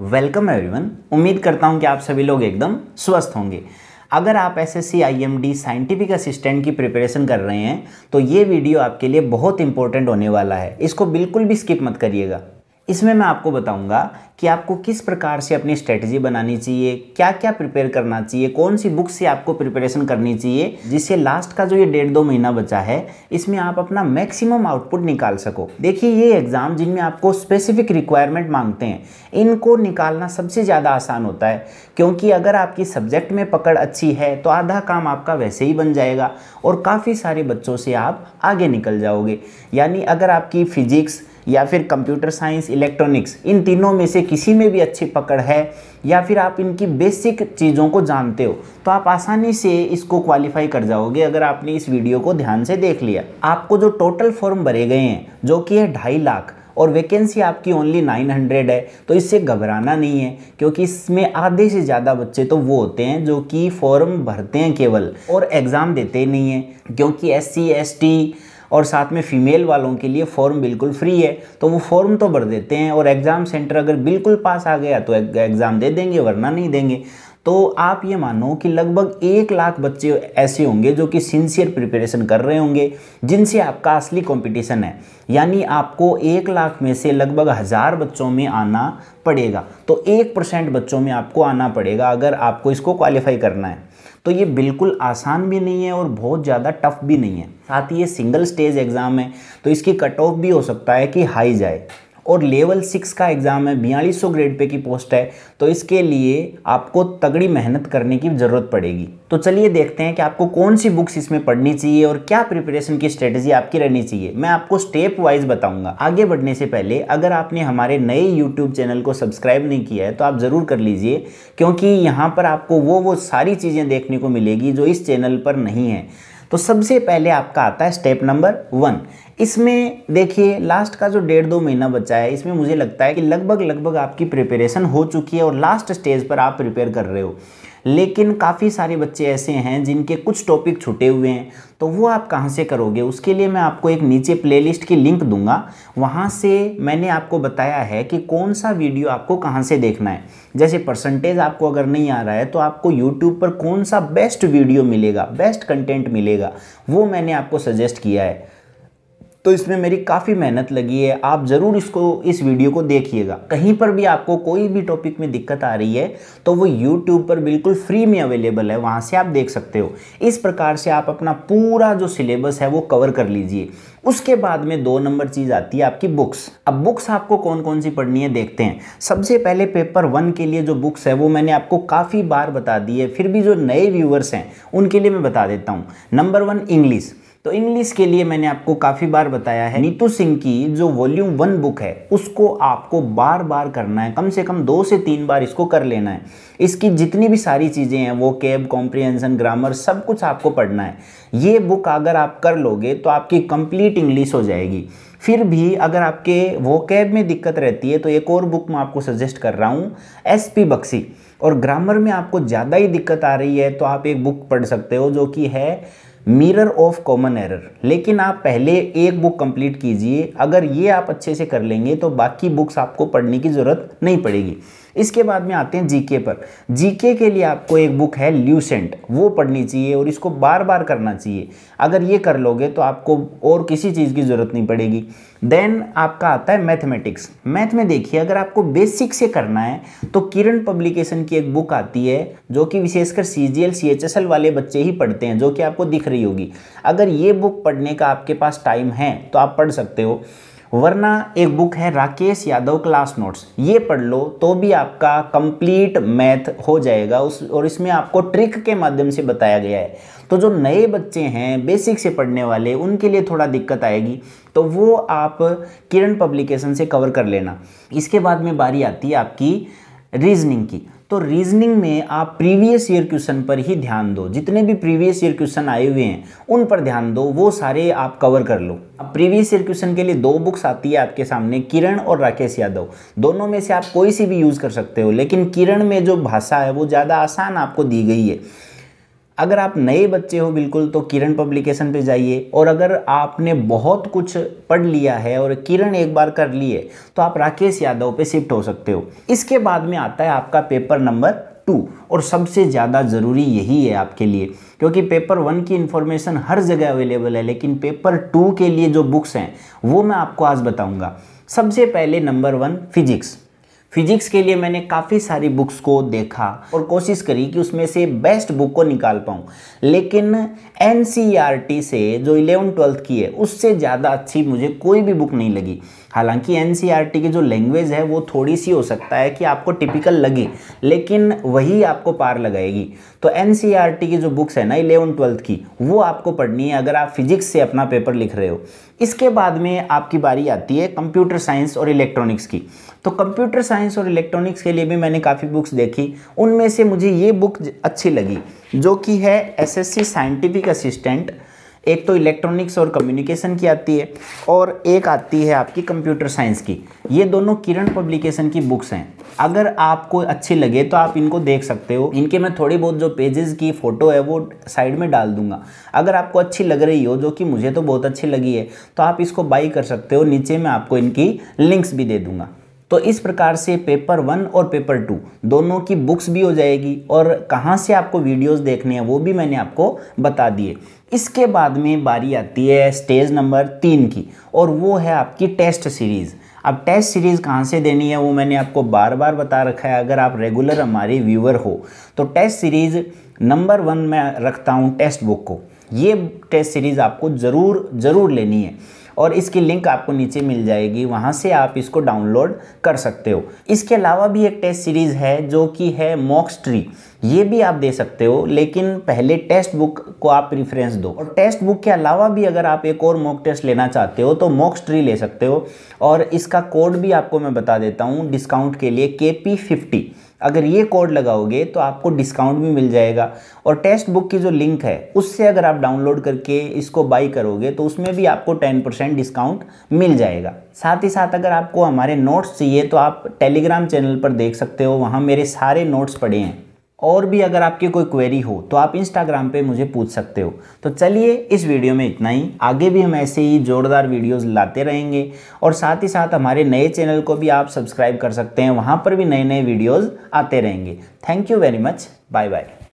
welcome everyone उम्मीद करता हूं कि आप सभी लोग एकदम स्वस्थ होंगे अगर आप S S C scientific assistant की प्रिपरेशन कर रहे हैं तो ये वीडियो आपके लिए बहुत इंपॉर्टेंट होने वाला है इसको बिल्कुल भी स्किप मत करिएगा इसमें मैं आपको बताऊंगा कि आपको किस प्रकार से अपनी स्ट्रेटजी बनानी चाहिए क्या क्या प्रिपेयर करना चाहिए कौन सी बुक से आपको प्रिपरेशन करनी चाहिए जिससे लास्ट का जो ये डेढ़ दो महीना बचा है इसमें आप अपना मैक्सिमम आउटपुट निकाल सको देखिए ये एग्ज़ाम जिनमें आपको स्पेसिफिक रिक्वायरमेंट मांगते हैं इनको निकालना सबसे ज़्यादा आसान होता है क्योंकि अगर आपकी सब्जेक्ट में पकड़ अच्छी है तो आधा काम आपका वैसे ही बन जाएगा और काफ़ी सारे बच्चों से आप आगे निकल जाओगे यानी अगर आपकी फिजिक्स या फिर कंप्यूटर साइंस इलेक्ट्रॉनिक्स इन तीनों में से किसी में भी अच्छी पकड़ है या फिर आप इनकी बेसिक चीज़ों को जानते हो तो आप आसानी से इसको क्वालिफाई कर जाओगे अगर आपने इस वीडियो को ध्यान से देख लिया आपको जो टोटल फॉर्म भरे गए हैं जो कि है ढाई लाख और वैकेंसी आपकी ओनली 900 है तो इससे घबराना नहीं है क्योंकि इसमें आधे से ज़्यादा बच्चे तो वो होते हैं जो कि फॉर्म भरते हैं केवल और एग्ज़ाम देते नहीं हैं क्योंकि एस सी और साथ में फ़ीमेल वालों के लिए फॉर्म बिल्कुल फ्री है तो वो फॉर्म तो भर देते हैं और एग्ज़ाम सेंटर अगर बिल्कुल पास आ गया तो एग्ज़ाम दे देंगे वरना नहीं देंगे तो आप ये मानो कि लगभग एक लाख बच्चे ऐसे होंगे जो कि सिंसियर प्रिपरेशन कर रहे होंगे जिनसे आपका असली कंपटीशन है यानी आपको एक लाख में से लगभग हज़ार बच्चों में आना पड़ेगा तो एक परसेंट बच्चों में आपको आना पड़ेगा अगर आपको इसको क्वालिफाई करना है तो ये बिल्कुल आसान भी नहीं है और बहुत ज़्यादा टफ भी नहीं है साथ ही ये सिंगल स्टेज एग्ज़ाम है तो इसकी कट ऑफ भी हो सकता है कि हाई जाए और लेवल सिक्स का एग्ज़ाम है बयालीस सौ ग्रेड पे की पोस्ट है तो इसके लिए आपको तगड़ी मेहनत करने की ज़रूरत पड़ेगी तो चलिए देखते हैं कि आपको कौन सी बुक्स इसमें पढ़नी चाहिए और क्या प्रिपरेशन की स्ट्रेटेजी आपकी रहनी चाहिए मैं आपको स्टेप वाइज बताऊंगा आगे बढ़ने से पहले अगर आपने हमारे नए यूट्यूब चैनल को सब्सक्राइब नहीं किया है तो आप ज़रूर कर लीजिए क्योंकि यहाँ पर आपको वो वो सारी चीज़ें देखने को मिलेगी जो इस चैनल पर नहीं है तो सबसे पहले आपका आता है स्टेप नंबर वन इसमें देखिए लास्ट का जो डेढ़ दो महीना बचा है इसमें मुझे लगता है कि लगभग लगभग आपकी प्रिपरेशन हो चुकी है और लास्ट स्टेज पर आप प्रिपेयर कर रहे हो लेकिन काफ़ी सारे बच्चे ऐसे हैं जिनके कुछ टॉपिक छुटे हुए हैं तो वो आप कहाँ से करोगे उसके लिए मैं आपको एक नीचे प्लेलिस्ट की लिंक दूंगा वहाँ से मैंने आपको बताया है कि कौन सा वीडियो आपको कहाँ से देखना है जैसे परसेंटेज आपको अगर नहीं आ रहा है तो आपको यूट्यूब पर कौन सा बेस्ट वीडियो मिलेगा बेस्ट कंटेंट मिलेगा वो मैंने आपको सजेस्ट किया है तो इसमें मेरी काफ़ी मेहनत लगी है आप ज़रूर इसको इस वीडियो को देखिएगा कहीं पर भी आपको कोई भी टॉपिक में दिक्कत आ रही है तो वो यूट्यूब पर बिल्कुल फ्री में अवेलेबल है वहाँ से आप देख सकते हो इस प्रकार से आप अपना पूरा जो सिलेबस है वो कवर कर लीजिए उसके बाद में दो नंबर चीज़ आती है आपकी बुक्स अब बुक्स आपको कौन कौन सी पढ़नी है देखते हैं सबसे पहले पेपर वन के लिए जो बुक्स है वो मैंने आपको काफ़ी बार बता दी है फिर भी जो नए व्यूवर्स हैं उनके लिए मैं बता देता हूँ नंबर वन इंग्लिश तो इंग्लिश के लिए मैंने आपको काफ़ी बार बताया है नीतू सिंह की जो वॉल्यूम वन बुक है उसको आपको बार बार करना है कम से कम दो से तीन बार इसको कर लेना है इसकी जितनी भी सारी चीज़ें हैं वो कैब कॉम्प्रिहेंसन ग्रामर सब कुछ आपको पढ़ना है ये बुक अगर आप कर लोगे तो आपकी कंप्लीट इंग्लिश हो जाएगी फिर भी अगर आपके वो कैब में दिक्कत रहती है तो एक और बुक मैं आपको सजेस्ट कर रहा हूँ एस पी बक्सी और ग्रामर में आपको ज़्यादा ही दिक्कत आ रही है तो आप एक बुक पढ़ सकते हो जो कि है मिरर ऑफ कॉमन एरर लेकिन आप पहले एक बुक कंप्लीट कीजिए अगर ये आप अच्छे से कर लेंगे तो बाकी बुक्स आपको पढ़ने की ज़रूरत नहीं पड़ेगी इसके बाद में आते हैं जीके पर जीके के लिए आपको एक बुक है ल्यूसेंट वो पढ़नी चाहिए और इसको बार बार करना चाहिए अगर ये कर लोगे तो आपको और किसी चीज़ की ज़रूरत नहीं पड़ेगी देन आपका आता है मैथमेटिक्स मैथ में देखिए अगर आपको बेसिक से करना है तो किरण पब्लिकेशन की एक बुक आती है जो कि विशेषकर C G L C H S L वाले बच्चे ही पढ़ते हैं जो कि आपको दिख रही होगी अगर ये बुक पढ़ने का आपके पास टाइम है तो आप पढ़ सकते हो वरना एक बुक है राकेश यादव क्लास नोट्स ये पढ़ लो तो भी आपका कंप्लीट मैथ हो जाएगा उस और इसमें आपको ट्रिक के माध्यम से बताया गया है तो जो नए बच्चे हैं बेसिक से पढ़ने वाले उनके लिए थोड़ा दिक्कत आएगी तो वो आप किरण पब्लिकेशन से कवर कर लेना इसके बाद में बारी आती है आपकी रीजनिंग की तो रीजनिंग में आप प्रीवियस ईयर क्वेश्चन पर ही ध्यान दो जितने भी प्रीवियस ईयर क्वेश्चन आए हुए हैं उन पर ध्यान दो वो सारे आप कवर कर लो अब प्रीवियस ईयर क्वेश्चन के लिए दो बुक्स आती है आपके सामने किरण और राकेश यादव दोनों में से आप कोई सी भी यूज़ कर सकते हो लेकिन किरण में जो भाषा है वो ज़्यादा आसान आपको दी गई है अगर आप नए बच्चे हो बिल्कुल तो किरण पब्लिकेशन पे जाइए और अगर आपने बहुत कुछ पढ़ लिया है और किरण एक बार कर लिए तो आप राकेश यादव पे शिफ्ट हो सकते हो इसके बाद में आता है आपका पेपर नंबर टू और सबसे ज़्यादा ज़रूरी यही है आपके लिए क्योंकि पेपर वन की इन्फॉर्मेशन हर जगह अवेलेबल है लेकिन पेपर टू के लिए जो बुक्स हैं वो मैं आपको आज बताऊँगा सबसे पहले नंबर वन फिजिक्स फिजिक्स के लिए मैंने काफ़ी सारी बुक्स को देखा और कोशिश करी कि उसमें से बेस्ट बुक को निकाल पाऊँ लेकिन एन e से जो इलेवन ट्वेल्थ की है उससे ज़्यादा अच्छी मुझे कोई भी बुक नहीं लगी हालांकि एन e की जो लैंग्वेज है वो थोड़ी सी हो सकता है कि आपको टिपिकल लगे लेकिन वही आपको पार लगाएगी तो एन e की जो बुक्स है ना इलेवन ट्वेल्थ की वो आपको पढ़नी है अगर आप फिजिक्स से अपना पेपर लिख रहे हो इसके बाद में आपकी बारी आती है कंप्यूटर साइंस और इलेक्ट्रॉनिक्स की तो कंप्यूटर साइंस और इलेक्ट्रॉनिक्स के लिए भी मैंने काफ़ी बुक्स देखी उनमें से मुझे ये बुक अच्छी लगी जो कि है एसएससी साइंटिफिक असिस्टेंट एक तो इलेक्ट्रॉनिक्स और कम्युनिकेशन की आती है और एक आती है आपकी कंप्यूटर साइंस की ये दोनों किरण पब्लिकेशन की बुक्स हैं अगर आपको अच्छी लगे तो आप इनको देख सकते हो इनके मैं थोड़ी बहुत जो पेजेस की फ़ोटो है वो साइड में डाल दूंगा अगर आपको अच्छी लग रही हो जो कि मुझे तो बहुत अच्छी लगी है तो आप इसको बाई कर सकते हो नीचे मैं आपको इनकी लिंक्स भी दे दूंगा तो इस प्रकार से पेपर वन और पेपर टू दोनों की बुक्स भी हो जाएगी और कहाँ से आपको वीडियोस देखने हैं वो भी मैंने आपको बता दिए इसके बाद में बारी आती है स्टेज नंबर तीन की और वो है आपकी टेस्ट सीरीज़ अब टेस्ट सीरीज़ कहाँ से देनी है वो मैंने आपको बार बार बता रखा है अगर आप रेगुलर हमारे व्यूअर हो तो टेस्ट सीरीज़ नंबर वन में रखता हूँ टेस्ट बुक को ये टेस्ट सीरीज़ आपको ज़रूर ज़रूर लेनी है और इसकी लिंक आपको नीचे मिल जाएगी वहाँ से आप इसको डाउनलोड कर सकते हो इसके अलावा भी एक टेस्ट सीरीज़ है जो कि है मॉक्स ट्री ये भी आप दे सकते हो लेकिन पहले टेक्स्ट बुक को आप प्रिफ्रेंस दो और टेक्स्ट बुक के अलावा भी अगर आप एक और मॉक टेस्ट लेना चाहते हो तो मॉक स्ट्री ले सकते हो और इसका कोड भी आपको मैं बता देता हूँ डिस्काउंट के लिए के पी फिफ्टी अगर ये कोड लगाओगे तो आपको डिस्काउंट भी मिल जाएगा और टेस्ट बुक की जो लिंक है उससे अगर आप डाउनलोड करके इसको बाई करोगे तो उसमें भी आपको 10% डिस्काउंट मिल जाएगा साथ ही साथ अगर आपको हमारे नोट्स चाहिए तो आप टेलीग्राम चैनल पर देख सकते हो वहाँ मेरे सारे नोट्स पड़े हैं और भी अगर आपकी कोई क्वेरी हो तो आप इंस्टाग्राम पे मुझे पूछ सकते हो तो चलिए इस वीडियो में इतना ही आगे भी हम ऐसे ही जोरदार वीडियोस लाते रहेंगे और साथ ही साथ हमारे नए चैनल को भी आप सब्सक्राइब कर सकते हैं वहाँ पर भी नए नए वीडियोज़ आते रहेंगे thank you very much bye bye